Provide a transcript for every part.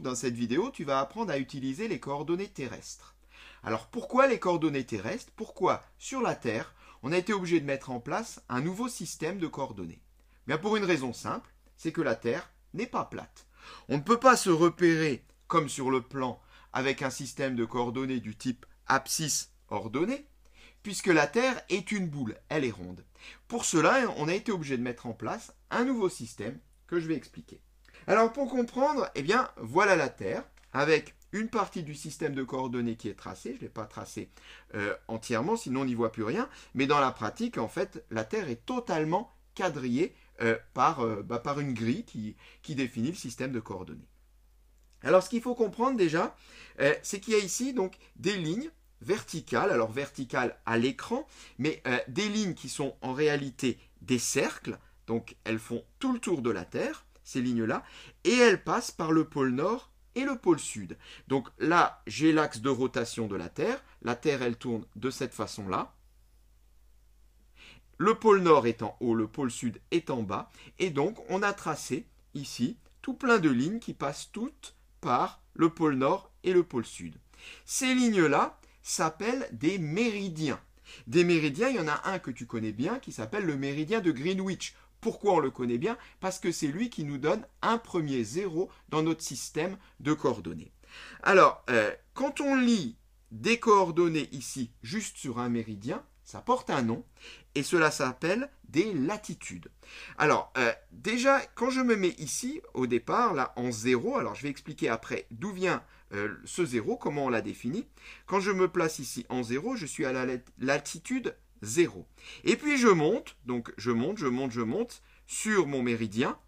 dans cette vidéo, tu vas apprendre à utiliser les coordonnées terrestres. Alors pourquoi les coordonnées terrestres Pourquoi, sur la Terre, on a été obligé de mettre en place un nouveau système de coordonnées Bien pour une raison simple, c'est que la Terre n'est pas plate. On ne peut pas se repérer, comme sur le plan, avec un système de coordonnées du type abscisse ordonnée, puisque la Terre est une boule, elle est ronde. Pour cela, on a été obligé de mettre en place un nouveau système que je vais expliquer. Alors pour comprendre, eh bien voilà la Terre avec une partie du système de coordonnées qui est tracée, je ne l'ai pas tracée euh, entièrement, sinon on n'y voit plus rien, mais dans la pratique, en fait, la Terre est totalement quadrillée euh, euh, bah, par, une grille qui, qui, définit le système de coordonnées. Alors ce qu'il faut comprendre déjà, c'est qu'il y a ici donc des lignes verticales, alors verticales à l'écran, mais des lignes qui sont en réalité des cercles, donc elles font tout le tour de la Terre, ces lignes-là, et elles passent par le pôle Nord et le pôle Sud. Donc là, j'ai l'axe de rotation de la Terre. La Terre, elle tourne de cette façon-là. Le pôle Nord est en haut, le pôle Sud est en bas. Et donc, on a tracé ici tout plein de lignes qui passent toutes par le pôle Nord et le pôle Sud. Ces lignes-là s'appellent des méridiens. Des méridiens, il y en a un que tu connais bien qui s'appelle le méridien de Greenwich. Pourquoi on le connaît bien Parce que c'est lui qui nous donne un premier zéro dans notre système de coordonnées. Alors, euh, quand on lit des coordonnées ici, juste sur un méridien, ça porte un nom, et cela s'appelle des latitudes. Alors, euh, déjà, quand je me mets ici, au départ, là, en zéro, alors je vais expliquer après d'où vient euh, ce zéro, comment on l'a défini. Quand je me place ici en zéro, je suis à la latitude 0. Et puis je monte, donc je monte, je monte, je monte sur mon méridien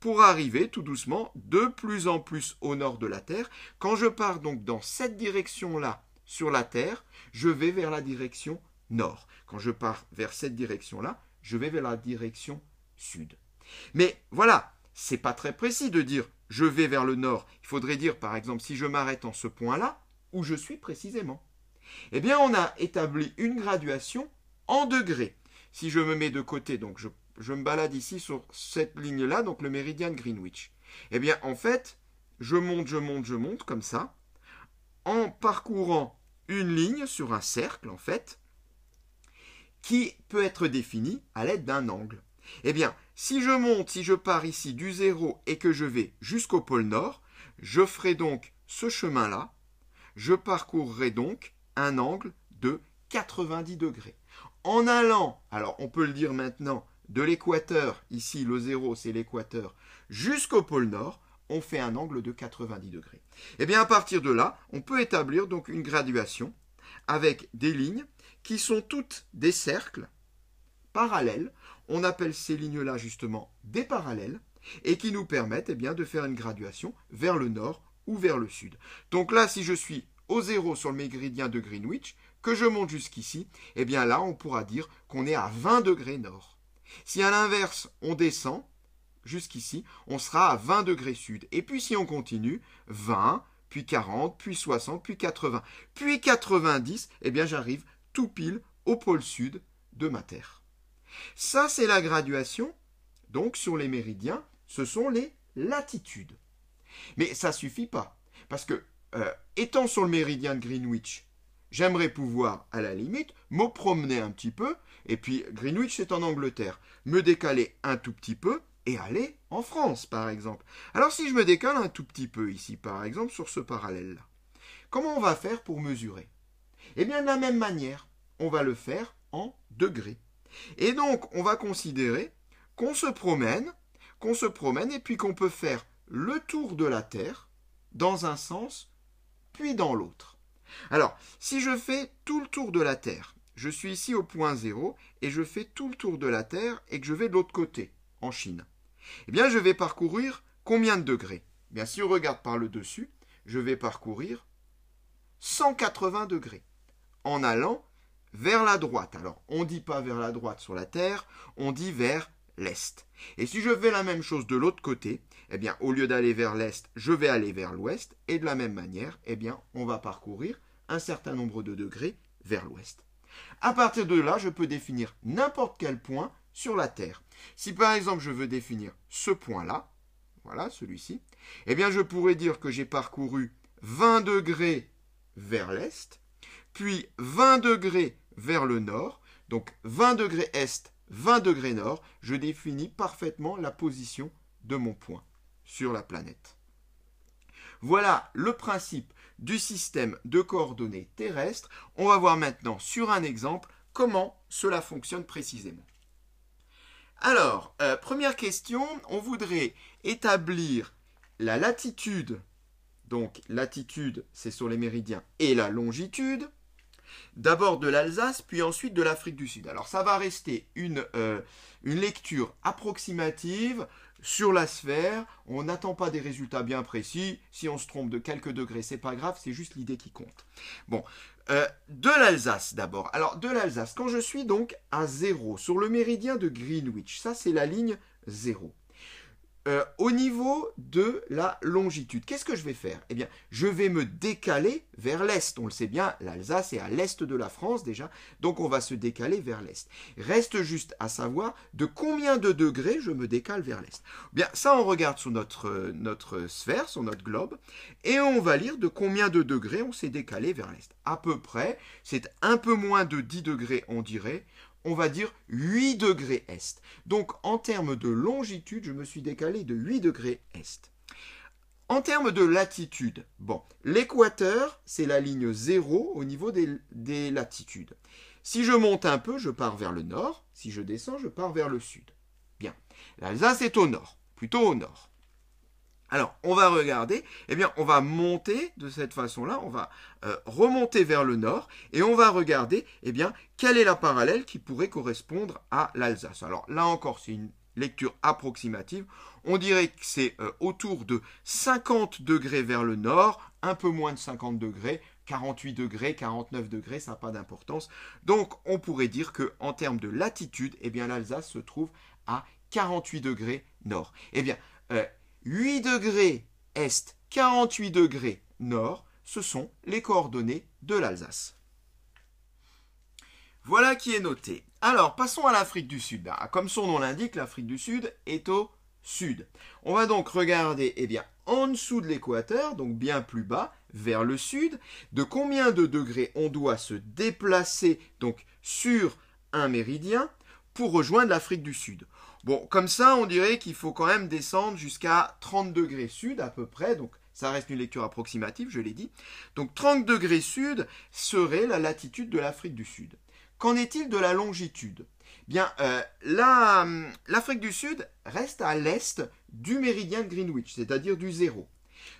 pour arriver tout doucement de plus en plus au nord de la Terre. Quand je pars donc dans cette direction-là sur la Terre, je vais vers la direction nord. Quand je pars vers cette direction-là, je vais vers la direction sud. Mais voilà, c'est pas très précis de dire je vais vers le nord. Il faudrait dire par exemple si je m'arrête en ce point-là, où je suis précisément. Eh bien, on a établi une graduation en degrés. Si je me mets de côté, donc je, me balade ici sur cette ligne-là, donc le méridien de Greenwich. Eh bien, en fait, je monte, je monte, je monte, comme ça, en parcourant une ligne sur un cercle, en fait, qui peut être définie à l'aide d'un angle. Eh bien, si je monte, si je pars ici du zéro et que je vais jusqu'au pôle Nord, je ferai donc ce chemin-là, je parcourrai donc un angle de 90 degrés en allant, alors on peut le dire maintenant, de l'équateur, ici le zéro c'est l'équateur, jusqu'au pôle nord, on fait un angle de 90 degrés. Et eh bien à partir de là, on peut établir donc une graduation avec des lignes qui sont toutes des cercles parallèles. On appelle ces lignes-là justement des parallèles et qui nous permettent eh bien, de faire une graduation vers le nord ou vers le sud. Donc là, si je suis au zéro sur le méridien de Greenwich, que je monte jusqu'ici, eh bien là, on pourra dire qu'on est à 20 degrés nord. Si à l'inverse, on descend jusqu'ici, on sera à 20 degrés sud. Et puis si on continue, 20, puis 40, puis 60, puis 80, puis 90, eh bien j'arrive tout pile au pôle sud de ma Terre. Ça, c'est la graduation. Donc sur les méridiens, ce sont les latitudes. Mais ça suffit pas, parce que euh, étant sur le méridien de Greenwich, J'aimerais pouvoir, à la limite, me promener un petit peu, et puis Greenwich c'est en Angleterre, me décaler un tout petit peu et aller en France, par exemple. Alors si je me décale un tout petit peu ici, par exemple, sur ce parallèle-là, comment on va faire pour mesurer Eh bien, de la même manière, on va le faire en degrés. Et donc, on va considérer qu'on se promène, qu'on se promène, et puis qu'on peut faire le tour de la Terre dans un sens, puis dans l'autre. Alors, si je fais tout le tour de la Terre, je suis ici au point zéro et je fais tout le tour de la Terre et que je vais de l'autre côté, en Chine. Eh bien, je vais parcourir combien de degrés eh Bien, si on regarde par le dessus, je vais parcourir 180 degrés en allant vers la droite. Alors, on ne dit pas vers la droite sur la Terre, on dit vers l'est. Et si je fais la même chose de l'autre côté, eh bien, au lieu d'aller vers l'est, je vais aller vers l'ouest. Et de la même manière, eh bien, on va parcourir un certain nombre de degrés vers l'ouest. À partir de là, je peux définir n'importe quel point sur la Terre. Si par exemple je veux définir ce point-là, voilà celui-ci, eh bien je pourrais dire que j'ai parcouru 20 degrés vers l'est, puis 20 degrés vers le nord, donc 20 degrés est, 20 degrés nord, je définis parfaitement la position de mon point sur la planète. Voilà le principe du système de coordonnées terrestres. On va voir maintenant sur un exemple comment cela fonctionne précisément. Alors, euh, première question, on voudrait établir la latitude, donc latitude c'est sur les méridiens, et la longitude, d'abord de l'Alsace, puis ensuite de l'Afrique du Sud. Alors ça va rester une euh, lecture approximative, sur la sphère, on n'attend pas des résultats bien précis, si on se trompe de quelques degrés, c'est pas grave, c'est juste l'idée qui compte. Bon, euh, de l'Alsace d'abord. Alors, de l'Alsace, quand je suis donc à 0, sur le méridien de Greenwich, ça c'est la ligne 0. Euh, au niveau de la longitude. Qu'est-ce que je vais faire Eh bien, je vais me décaler vers l'est. On le sait bien, l'Alsace est à l'est de la France déjà, donc on va se décaler vers l'est. Reste juste à savoir de combien de degrés je me décale vers l'est. Eh bien, ça on regarde sur notre, euh, notre sphère, sur notre globe, et on va lire de combien de degrés on s'est décalé vers l'est. À peu près, c'est un peu moins de 10 degrés on dirait, on va dire 8 degrés est. Donc en termes de longitude, je me suis décalé de 8 degrés est. En termes de latitude, bon, l'équateur, c'est la ligne 0 au niveau des, des latitudes. Si je monte un peu, je pars vers le nord. Si je descends, je pars vers le sud. Bien. L'Alsace est au nord, plutôt au nord. Alors, on va regarder, eh bien, on va monter de cette façon-là, on va euh, remonter vers le nord, et on va regarder, eh bien, quelle est la parallèle qui pourrait correspondre à l'Alsace. Alors, là encore, c'est une lecture approximative. On dirait que c'est euh, autour de 50 degrés vers le nord, un peu moins de 50 degrés, 48 degrés, 49 degrés, ça n'a pas d'importance. Donc, on pourrait dire que, en termes de latitude, eh bien, l'Alsace se trouve à 48 degrés nord. Eh bien, euh, 8 degrés est, 48 degrés nord, ce sont les coordonnées de l'Alsace. Voilà qui est noté. Alors, passons à l'Afrique du Sud. Ah, comme son nom l'indique, l'Afrique du Sud est au sud. On va donc regarder, eh bien, en dessous de l'équateur, donc bien plus bas, vers le sud, de combien de degrés on doit se déplacer, donc sur un méridien, pour rejoindre l'Afrique du Sud. Bon, comme ça, on dirait qu'il faut quand même descendre jusqu'à 30 degrés sud à peu près, donc ça reste une lecture approximative, je l'ai dit. Donc 30 degrés sud serait la latitude de l'Afrique du Sud. Qu'en est-il de la longitude Bien, euh, hum, l'Afrique du Sud reste à l'est du méridien de Greenwich, c'est-à-dire du zéro.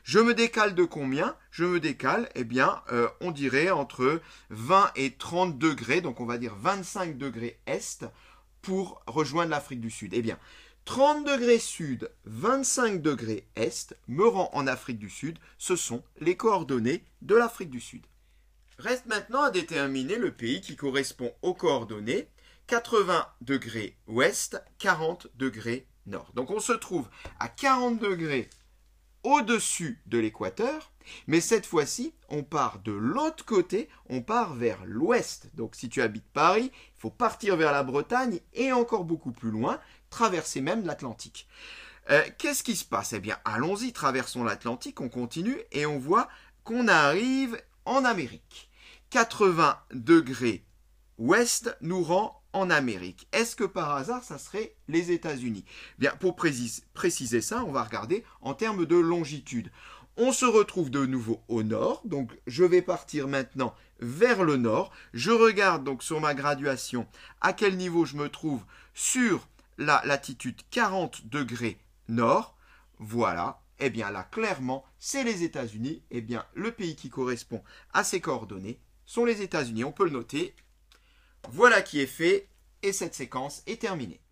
Je me décale de combien Je me décale, eh bien, euh, on dirait entre 20 et 30 degrés, donc on va dire 25 degrés est, pour rejoindre l'Afrique du Sud. Eh bien, 30 degrés sud, 25 degrés est, me en Afrique du Sud, ce sont les coordonnées de l'Afrique du Sud. Reste maintenant à déterminer le pays qui correspond aux coordonnées 80 degrés ouest, 40 degrés nord. Donc on se trouve à 40 degrés au-dessus de l'équateur, mais cette fois-ci, on part de l'autre côté, on part vers l'ouest. Donc si tu habites Paris, il faut partir vers la Bretagne et encore beaucoup plus loin, traverser même l'Atlantique. Euh, qu'est-ce qui se passe Eh bien, allons-y, traversons l'Atlantique, on continue et on voit qu'on arrive en Amérique. 80 degrés ouest nous rend Amérique. Est-ce que par hasard, ça serait les États-Unis Bien, pour préciser ça, on va regarder en termes de longitude. On se retrouve de nouveau au nord, donc je vais partir maintenant vers le nord. Je regarde donc sur ma graduation à quel niveau je me trouve sur la latitude 40 degrés nord. Voilà, et eh bien là clairement c'est les États-Unis, Et eh bien le pays qui correspond à ces coordonnées sont les États-Unis, on peut le noter voilà qui est fait et cette séquence est terminée.